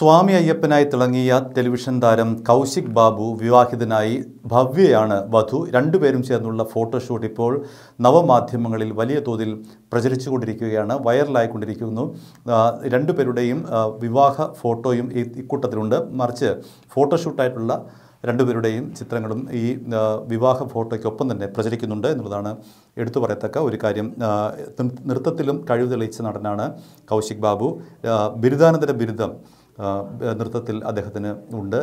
സ്വാമി അയ്യപ്പനായി തിളങ്ങിയ ടെലിവിഷൻ താരം കൗശിക് ബാബു വിവാഹിതനായി ഭവ്യയാണ് വധു രണ്ടുപേരും ചേർന്നുള്ള ഫോട്ടോഷൂട്ട് ഇപ്പോൾ നവമാധ്യമങ്ങളിൽ വലിയ തോതിൽ പ്രചരിച്ചുകൊണ്ടിരിക്കുകയാണ് വൈറലായിക്കൊണ്ടിരിക്കുന്നു രണ്ടുപേരുടെയും വിവാഹ ഫോട്ടോയും ഈ ഇക്കൂട്ടത്തിലുണ്ട് മറിച്ച് ഫോട്ടോഷൂട്ടായിട്ടുള്ള രണ്ടുപേരുടെയും ചിത്രങ്ങളും ഈ വിവാഹ ഫോട്ടോയ്ക്കൊപ്പം തന്നെ പ്രചരിക്കുന്നുണ്ട് എന്നുള്ളതാണ് എടുത്തു പറയത്തക്ക ഒരു കാര്യം നൃത്തത്തിലും കഴിവ് തെളിയിച്ച നടനാണ് കൗശിക് ബാബു ബിരുദാനന്തര ബിരുദം നൃത്തത്തിൽ അദ്ദേഹത്തിന് ഉണ്ട്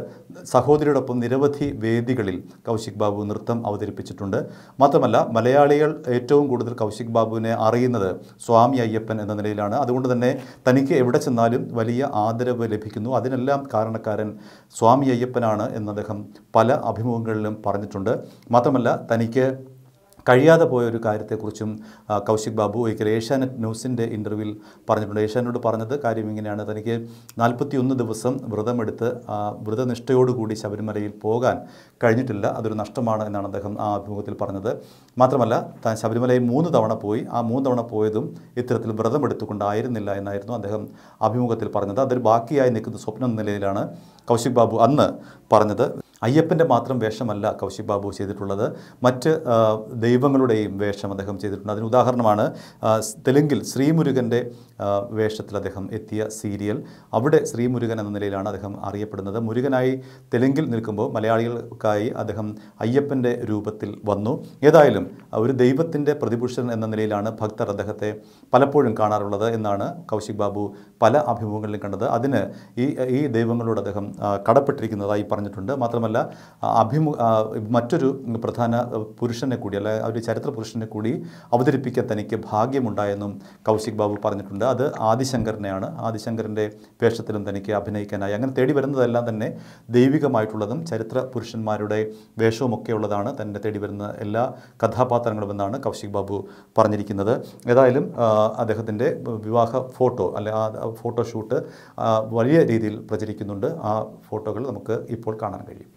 സഹോദരിയോടൊപ്പം നിരവധി വേദികളിൽ കൗശിക് ബാബു നൃത്തം അവതരിപ്പിച്ചിട്ടുണ്ട് മാത്രമല്ല മലയാളികൾ ഏറ്റവും കൂടുതൽ കൗശിക് ബാബുവിനെ അറിയുന്നത് സ്വാമി അയ്യപ്പൻ എന്ന നിലയിലാണ് അതുകൊണ്ട് തന്നെ തനിക്ക് എവിടെ ചെന്നാലും വലിയ ആദരവ് ലഭിക്കുന്നു അതിനെല്ലാം കാരണക്കാരൻ സ്വാമി അയ്യപ്പനാണ് എന്ന് അദ്ദേഹം പല അഭിമുഖങ്ങളിലും പറഞ്ഞിട്ടുണ്ട് മാത്രമല്ല തനിക്ക് കഴിയാതെ പോയ ഒരു കാര്യത്തെക്കുറിച്ചും കൗശിക് ബാബു ഒരിക്കൽ ഏഷ്യാനെറ്റ് ന്യൂസിൻ്റെ ഇൻ്റർവ്യൂവിൽ പറഞ്ഞിട്ടുണ്ട് ഏഷ്യാനോട് പറഞ്ഞത് കാര്യം ഇങ്ങനെയാണ് തനിക്ക് നാൽപ്പത്തിയൊന്ന് ദിവസം വ്രതമെടുത്ത് വ്രതനിഷ്ഠയോടുകൂടി ശബരിമലയിൽ പോകാൻ കഴിഞ്ഞിട്ടില്ല അതൊരു നഷ്ടമാണ് എന്നാണ് അദ്ദേഹം ആ അഭിമുഖത്തിൽ പറഞ്ഞത് മാത്രമല്ല താൻ ശബരിമലയിൽ മൂന്ന് തവണ പോയി ആ മൂന്ന് തവണ പോയതും ഇത്തരത്തിൽ വ്രതം എടുത്തുകൊണ്ടായിരുന്നില്ല എന്നായിരുന്നു അദ്ദേഹം അഭിമുഖത്തിൽ പറഞ്ഞത് അതൊരു ബാക്കിയായി നിൽക്കുന്ന സ്വപ്നം നിലയിലാണ് കൗശിക് ബാബു അന്ന് പറഞ്ഞത് അയ്യപ്പൻ്റെ മാത്രം വേഷമല്ല കൗശിക് ബാബു ചെയ്തിട്ടുള്ളത് മറ്റ് ദൈവ ദൈവങ്ങളുടെയും വേഷം അദ്ദേഹം ചെയ്തിട്ടുണ്ട് അതിന് ഉദാഹരണമാണ് തെലുങ്കിൽ ശ്രീമുരുകൻ്റെ വേഷത്തിൽ അദ്ദേഹം എത്തിയ സീരിയൽ അവിടെ ശ്രീമുരുകൻ എന്ന നിലയിലാണ് അദ്ദേഹം അറിയപ്പെടുന്നത് മുരുകനായി തെലുങ്കിൽ നിൽക്കുമ്പോൾ മലയാളികൾക്കായി അദ്ദേഹം അയ്യപ്പൻ്റെ രൂപത്തിൽ വന്നു ഏതായാലും ഒരു ദൈവത്തിൻ്റെ പ്രതിപുരുഷൻ എന്ന നിലയിലാണ് ഭക്തർ അദ്ദേഹത്തെ പലപ്പോഴും കാണാറുള്ളത് എന്നാണ് കൗശിക് ബാബു പല അഭിമുഖങ്ങളിലും കണ്ടത് അതിന് ഈ ഈ ദൈവങ്ങളോട് അദ്ദേഹം കടപ്പെട്ടിരിക്കുന്നതായി പറഞ്ഞിട്ടുണ്ട് മാത്രമല്ല അഭിമു മറ്റൊരു പ്രധാന പുരുഷനെ കൂടി അല്ലെ ഒരു ചരിത്ര പുരുഷനെ കൂടി അവതരിപ്പിക്കാൻ തനിക്ക് ഭാഗ്യമുണ്ടായെന്നും കൗശിക് ബാബു പറഞ്ഞിട്ടുണ്ട് അത് ആദിശങ്കറിനെയാണ് ആദിശങ്കറിൻ്റെ വേഷത്തിലും തനിക്ക് അഭിനയിക്കാനായി അങ്ങനെ തേടി വരുന്നതെല്ലാം തന്നെ ദൈവികമായിട്ടുള്ളതും ചരിത്ര പുരുഷന്മാരുടെ വേഷവുമൊക്കെ ഉള്ളതാണ് തന്നെ തേടി വരുന്ന എല്ലാ എന്നാണ് കൗശിക് ബാബു പറഞ്ഞിരിക്കുന്നത് ഏതായാലും അദ്ദേഹത്തിൻ്റെ വിവാഹ ഫോട്ടോ അല്ലെ ആ ഫോട്ടോ ഷൂട്ട് വലിയ രീതിയിൽ പ്രചരിക്കുന്നുണ്ട് ആ ഫോട്ടോകൾ നമുക്ക് ഇപ്പോൾ കാണാൻ കഴിയും